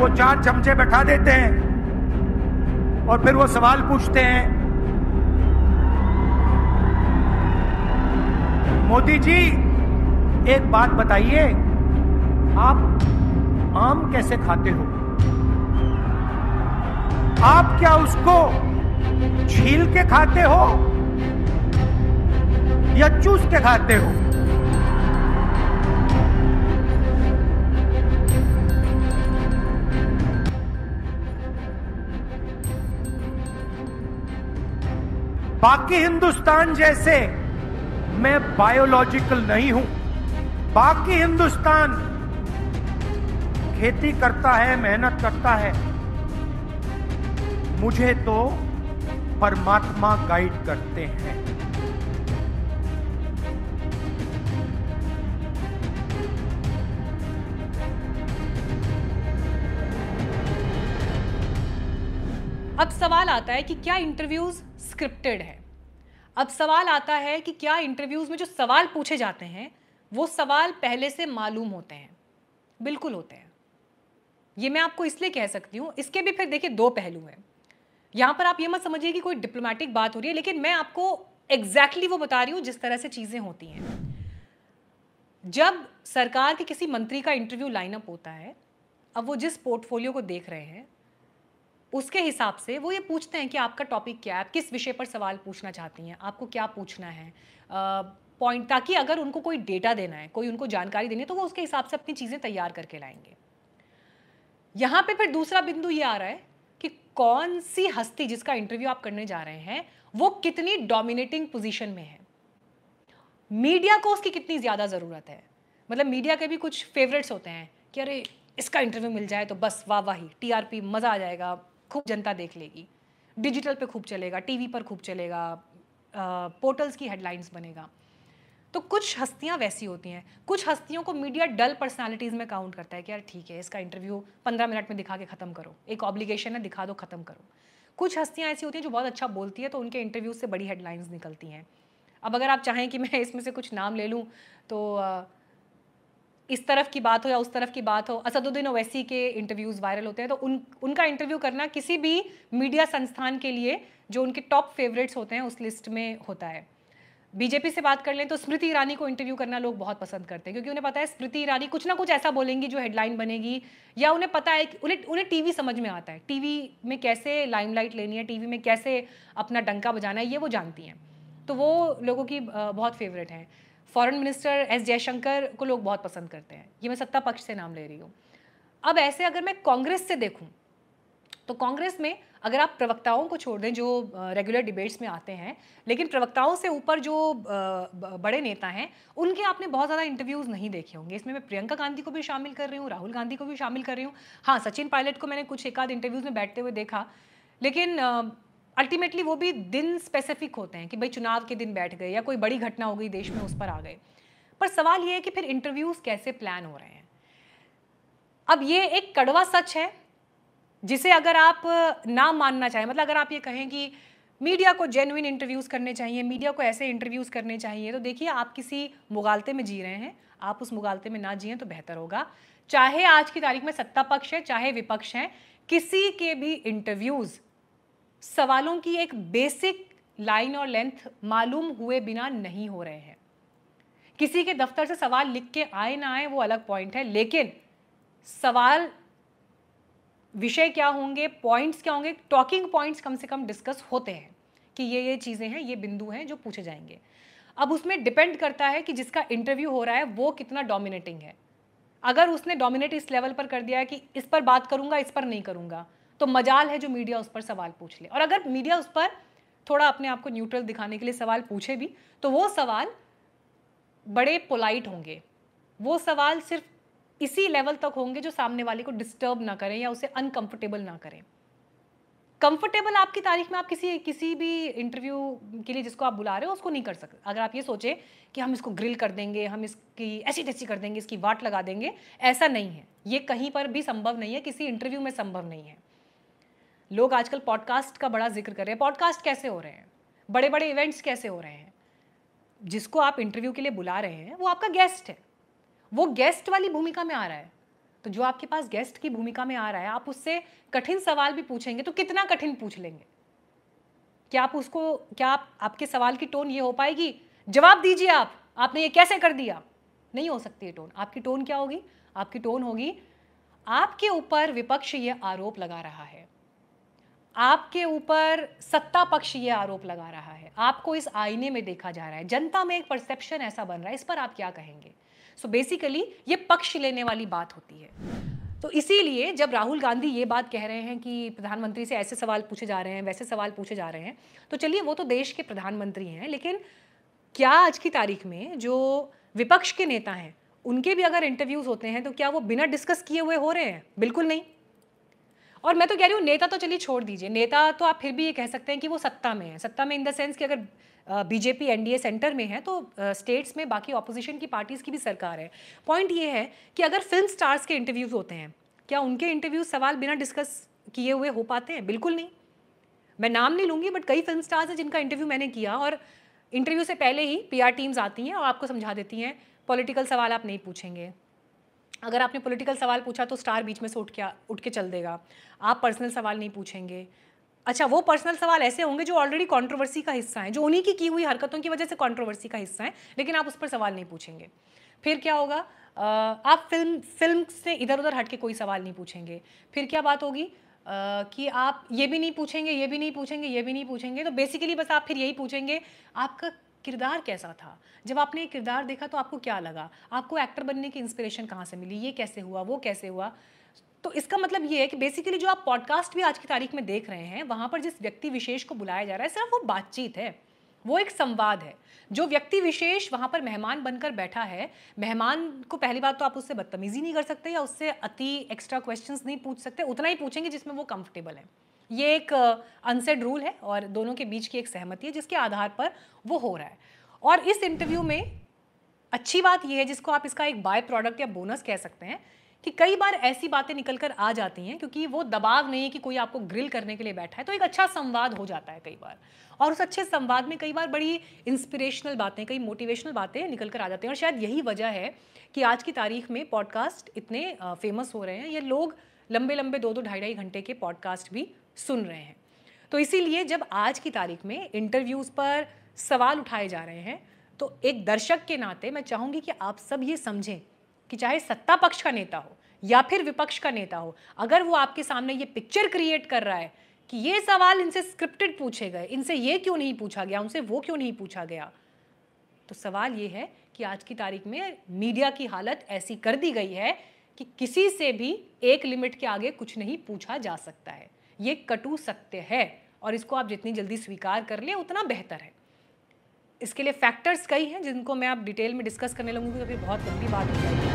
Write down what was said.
वो चार चमचे बैठा देते हैं और फिर वो सवाल पूछते हैं मोदी जी एक बात बताइए आप आम कैसे खाते हो आप क्या उसको छील के खाते हो या चूस के खाते हो बाकी हिंदुस्तान जैसे मैं बायोलॉजिकल नहीं हूं बाकी हिंदुस्तान खेती करता है मेहनत करता है मुझे तो परमात्मा गाइड करते हैं अब सवाल आता है कि क्या इंटरव्यूज स्क्रिप्टेड है अब सवाल आता है कि क्या इंटरव्यूज़ में जो सवाल पूछे जाते हैं वो सवाल पहले से मालूम होते हैं बिल्कुल होते हैं ये मैं आपको इसलिए कह सकती हूँ इसके भी फिर देखिए दो पहलू हैं यहाँ पर आप ये मत समझिए कि कोई डिप्लोमेटिक बात हो रही है लेकिन मैं आपको एग्जैक्टली exactly वो बता रही हूँ जिस तरह से चीज़ें होती हैं जब सरकार के किसी मंत्री का इंटरव्यू लाइनअप होता है अब वो जिस पोर्टफोलियो को देख रहे हैं उसके हिसाब से वो ये पूछते हैं कि आपका टॉपिक क्या है आप किस विषय पर सवाल पूछना चाहती हैं आपको क्या पूछना है पॉइंट ताकि अगर उनको कोई डेटा देना है कोई उनको जानकारी देनी है तो वो उसके हिसाब से अपनी चीज़ें तैयार करके लाएंगे यहाँ पे फिर दूसरा बिंदु ये आ रहा है कि कौन सी हस्ती जिसका इंटरव्यू आप करने जा रहे हैं वो कितनी डोमिनेटिंग पोजिशन में है मीडिया को उसकी कितनी ज़्यादा ज़रूरत है मतलब मीडिया के भी कुछ फेवरेट्स होते हैं कि अरे इसका इंटरव्यू मिल जाए तो बस वाह ही टीआरपी मज़ा आ जाएगा खूब जनता देख लेगी डिजिटल पे खूब चलेगा टीवी पर खूब चलेगा पोर्टल्स की हेडलाइंस बनेगा तो कुछ हस्तियाँ वैसी होती हैं कुछ हस्तियों को मीडिया डल पर्सनालिटीज़ में काउंट करता है कि यार ठीक है इसका इंटरव्यू पंद्रह मिनट में दिखा के ख़त्म करो एक ऑब्लिगेशन है दिखा दो ख़त्म करो कुछ हस्तियाँ ऐसी होती हैं जो बहुत अच्छा बोलती है तो उनके इंटरव्यू से बड़ी हेडलाइंस निकलती हैं अब अगर आप चाहें कि मैं इसमें से कुछ नाम ले लूँ तो इस तरफ की बात हो या उस तरफ की बात हो असदुद्दीन ओवैसी के इंटरव्यूज़ वायरल होते हैं तो उन उनका इंटरव्यू करना किसी भी मीडिया संस्थान के लिए जो उनके टॉप फेवरेट्स होते हैं उस लिस्ट में होता है बीजेपी से बात कर लें तो स्मृति ईरानी को इंटरव्यू करना लोग बहुत पसंद करते हैं क्योंकि उन्हें पता है स्मृति ईरानी कुछ ना कुछ ऐसा बोलेंगी जो हेडलाइन बनेगी या उन्हें पता है कि उन्हें उन्हें टीवी समझ में आता है टीवी में कैसे लाइमलाइट लेनी है टीवी में कैसे अपना डंका बजाना है ये वो जानती हैं तो वो लोगों की बहुत फेवरेट हैं फॉरेन मिनिस्टर एस जयशंकर को लोग बहुत पसंद करते हैं ये मैं सत्ता पक्ष से नाम ले रही हूँ अब ऐसे अगर मैं कांग्रेस से देखूँ तो कांग्रेस में अगर आप प्रवक्ताओं को छोड़ दें जो रेगुलर डिबेट्स में आते हैं लेकिन प्रवक्ताओं से ऊपर जो बड़े नेता हैं उनके आपने बहुत ज़्यादा इंटरव्यूज़ नहीं देखे होंगे इसमें मैं प्रियंका गांधी को भी शामिल कर रही हूँ राहुल गांधी को भी शामिल कर रही हूँ हाँ सचिन पायलट को मैंने कुछ एक आध इंटरव्यूज़ में बैठते हुए देखा लेकिन अल्टीमेटली वो भी दिन स्पेसिफिक होते हैं कि भाई चुनाव के दिन बैठ गए या कोई बड़ी घटना हो गई देश में उस पर आ गए पर सवाल ये है कि फिर इंटरव्यूज़ कैसे प्लान हो रहे हैं अब ये एक कड़वा सच है जिसे अगर आप ना मानना चाहें मतलब अगर आप ये कहें कि मीडिया को जेनुइन इंटरव्यूज़ करने चाहिए मीडिया को ऐसे इंटरव्यूज़ करने चाहिए तो देखिए आप किसी मुगालते में जी रहे हैं आप उस मुगालते में ना जिए तो बेहतर होगा चाहे आज की तारीख में सत्ता पक्ष है चाहे विपक्ष है किसी के भी इंटरव्यूज़ सवालों की एक बेसिक लाइन और लेंथ मालूम हुए बिना नहीं हो रहे हैं किसी के दफ्तर से सवाल लिख के आए ना आए वो अलग पॉइंट है लेकिन सवाल विषय क्या होंगे पॉइंट्स क्या होंगे टॉकिंग पॉइंट्स कम से कम डिस्कस होते हैं कि ये ये चीज़ें हैं ये बिंदु हैं जो पूछे जाएंगे अब उसमें डिपेंड करता है कि जिसका इंटरव्यू हो रहा है वो कितना डोमिनेटिंग है अगर उसने डोमिनेट इस लेवल पर कर दिया है कि इस पर बात करूंगा इस पर नहीं करूंगा तो मजाल है जो मीडिया उस पर सवाल पूछ ले और अगर मीडिया उस पर थोड़ा अपने आप को न्यूट्रल दिखाने के लिए सवाल पूछे भी तो वो सवाल बड़े पोलाइट होंगे वो सवाल सिर्फ इसी लेवल तक होंगे जो सामने वाले को डिस्टर्ब ना करें या उसे अनकंफर्टेबल ना करें कंफर्टेबल आपकी तारीख में आप किसी किसी भी इंटरव्यू के लिए जिसको आप बुला रहे हो उसको नहीं कर सकते अगर आप ये सोचें कि हम इसको ग्रिल कर देंगे हम इसकी ऐसी टेसी कर देंगे इसकी वाट लगा देंगे ऐसा नहीं है ये कहीं पर भी संभव नहीं है किसी इंटरव्यू में संभव नहीं है लोग आजकल पॉडकास्ट का बड़ा जिक्र कर रहे हैं पॉडकास्ट कैसे हो रहे हैं बड़े बड़े इवेंट्स कैसे हो रहे हैं जिसको आप इंटरव्यू के लिए बुला रहे हैं वो आपका गेस्ट है वो गेस्ट वाली भूमिका में आ रहा है तो जो आपके पास गेस्ट की भूमिका में आ रहा है आप उससे कठिन सवाल भी पूछेंगे तो कितना कठिन पूछ लेंगे क्या आप उसको क्या आप आपके सवाल की टोन ये हो पाएगी जवाब दीजिए आप आपने ये कैसे कर दिया नहीं हो सकती है टोन आपकी टोन क्या होगी आपकी टोन होगी आपके ऊपर विपक्ष ये आरोप लगा रहा है आपके ऊपर सत्ता पक्ष ये आरोप लगा रहा है आपको इस आईने में देखा जा रहा है जनता में एक परसेप्शन ऐसा बन रहा है इस पर आप क्या कहेंगे सो so बेसिकली ये पक्ष लेने वाली बात होती है तो इसीलिए जब राहुल गांधी ये बात कह रहे हैं कि प्रधानमंत्री से ऐसे सवाल पूछे जा रहे हैं वैसे सवाल पूछे जा रहे हैं तो चलिए वो तो देश के प्रधानमंत्री हैं लेकिन क्या आज की तारीख में जो विपक्ष के नेता हैं उनके भी अगर इंटरव्यूज़ होते हैं तो क्या वो बिना डिस्कस किए हुए हो रहे हैं बिल्कुल नहीं और मैं तो कह रही हूँ नेता तो चलिए छोड़ दीजिए नेता तो आप फिर भी ये कह सकते हैं कि वो सत्ता में है सत्ता में इन द सेंस कि अगर बीजेपी एनडीए सेंटर में है तो स्टेट्स में बाकी ऑपोजिशन की पार्टीज़ की भी सरकार है पॉइंट ये है कि अगर फिल्म स्टार्स के इंटरव्यूज़ होते हैं क्या उनके इंटरव्यूज सवाल बिना डिस्कस किए हुए हो पाते हैं बिल्कुल नहीं मैं नाम नहीं लूँगी बट कई फिल्म स्टार्स हैं जिनका इंटरव्यू मैंने किया और इंटरव्यू से पहले ही पीआर टीम्स आती हैं और आपको समझा देती हैं पॉलिटिकल सवाल आप नहीं पूछेंगे अगर आपने पॉलिटिकल सवाल पूछा तो स्टार बीच में से उठ के उठ के चल देगा आप पर्सनल सवाल नहीं पूछेंगे अच्छा वो पर्सनल सवाल ऐसे होंगे जो ऑलरेडी कंट्रोवर्सी का हिस्सा हैं जो उन्हीं की की हुई हरकतों की वजह से कंट्रोवर्सी का हिस्सा हैं लेकिन आप उस पर सवाल नहीं पूछेंगे फिर क्या होगा आप फिल्म फिल्म से इधर उधर हट के कोई सवाल नहीं पूछेंगे फिर क्या बात होगी कि आप ये भी नहीं पूछेंगे ये भी नहीं पूछेंगे ये भी नहीं पूछेंगे तो बेसिकली बस आप फिर यही पूछेंगे आपका किरदार कैसा था जब आपने ये किरदार देखा तो आपको क्या लगा आपको एक्टर बनने की इंस्पिरेशन कहाँ से मिली ये कैसे हुआ वो कैसे हुआ तो इसका मतलब ये है कि बेसिकली जो आप पॉडकास्ट भी आज की तारीख में देख रहे हैं वहाँ पर जिस व्यक्ति विशेष को बुलाया जा रहा है सिर्फ वो बातचीत है वो एक संवाद है जो व्यक्ति विशेष वहाँ पर मेहमान बनकर बैठा है मेहमान को पहली बात तो आप उससे बदतमीज़ी नहीं कर सकते या उससे अति एक्स्ट्रा क्वेश्चंस नहीं पूछ सकते उतना ही पूछेंगे जिसमें वो कंफर्टेबल है ये एक अनसेड रूल है और दोनों के बीच की एक सहमति है जिसके आधार पर वो हो रहा है और इस इंटरव्यू में अच्छी बात यह है जिसको आप इसका एक बाय प्रोडक्ट या बोनस कह सकते हैं कि कई बार ऐसी बातें निकल कर आ जाती हैं क्योंकि वो दबाव नहीं है कि कोई आपको ग्रिल करने के लिए बैठा है तो एक अच्छा संवाद हो जाता है कई बार और उस अच्छे संवाद में कई बार बड़ी इंस्पिरेशनल बातें कई मोटिवेशनल बातें निकल कर आ जाती हैं और शायद यही वजह है कि आज की तारीख में पॉडकास्ट इतने फेमस हो रहे हैं या लोग लंबे लंबे दो दो ढाई ढाई घंटे के पॉडकास्ट भी सुन रहे हैं तो इसीलिए जब आज की तारीख में इंटरव्यूज़ पर सवाल उठाए जा रहे हैं तो एक दर्शक के नाते मैं चाहूँगी कि आप सब ये समझें कि चाहे सत्ता पक्ष का नेता हो या फिर विपक्ष का नेता हो अगर वो आपके सामने ये पिक्चर क्रिएट कर रहा है कि ये सवाल इनसे स्क्रिप्टेड पूछे गए इनसे ये क्यों नहीं पूछा गया उनसे वो क्यों नहीं पूछा गया तो सवाल ये है कि आज की तारीख में मीडिया की हालत ऐसी कर दी गई है कि किसी से भी एक लिमिट के आगे कुछ नहीं पूछा जा सकता है ये कटु सत्य है और इसको आप जितनी जल्दी स्वीकार कर लें उतना बेहतर है इसके लिए फैक्टर्स कई हैं जिनको मैं आप डिटेल में डिस्कस करने लगूंगी तो फिर बहुत लंबी बात हो जाएगी